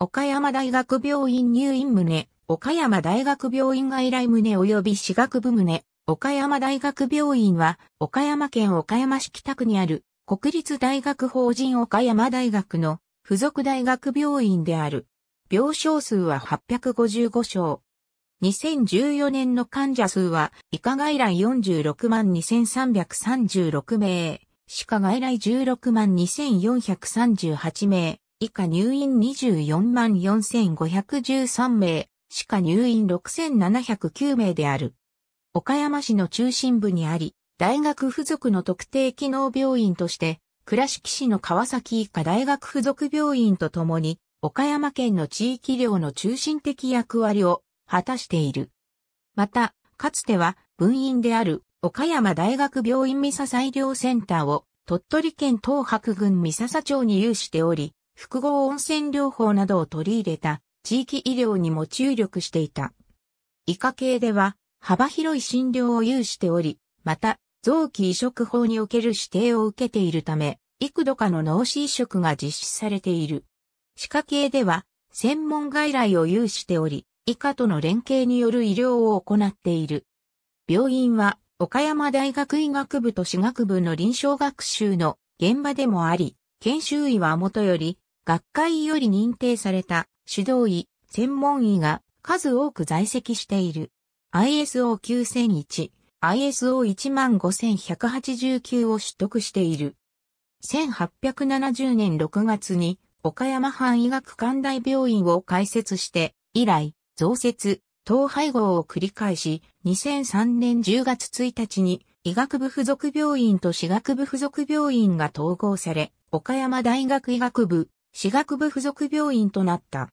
岡山大学病院入院棟、岡山大学病院外来棟及び私学部棟、岡山大学病院は、岡山県岡山市北区にある、国立大学法人岡山大学の付属大学病院である。病床数は855床。2014年の患者数は、医科外来46万2336名、歯科外来16万2438名、以下入院24万4513名、歯科入院6709名である。岡山市の中心部にあり、大学付属の特定機能病院として、倉敷市の川崎医科大学附属病院とともに、岡山県の地域医療の中心的役割を果たしている。また、かつては分院である岡山大学病院三笹医療センターを鳥取県東白郡三笹町に有しており、複合温泉療法などを取り入れた地域医療にも注力していた。医科系では幅広い診療を有しており、また臓器移植法における指定を受けているため、幾度かの脳死移植が実施されている。歯科系では専門外来を有しており、医科との連携による医療を行っている。病院は岡山大学医学部と歯学部の臨床学習の現場でもあり、研修医はもとより学会より認定された指導医、専門医が数多く在籍している。ISO9001、ISO15189 を取得している。1870年6月に岡山藩医学館大病院を開設して、以来、増設、統廃合を繰り返し、2003年10月1日に医学部附属病院と私学部附属病院が統合され、岡山大学医学部私学部附属病院となった。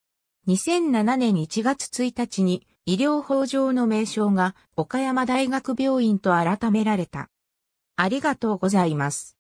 2007年1月1日に医療法上の名称が岡山大学病院と改められた。ありがとうございます。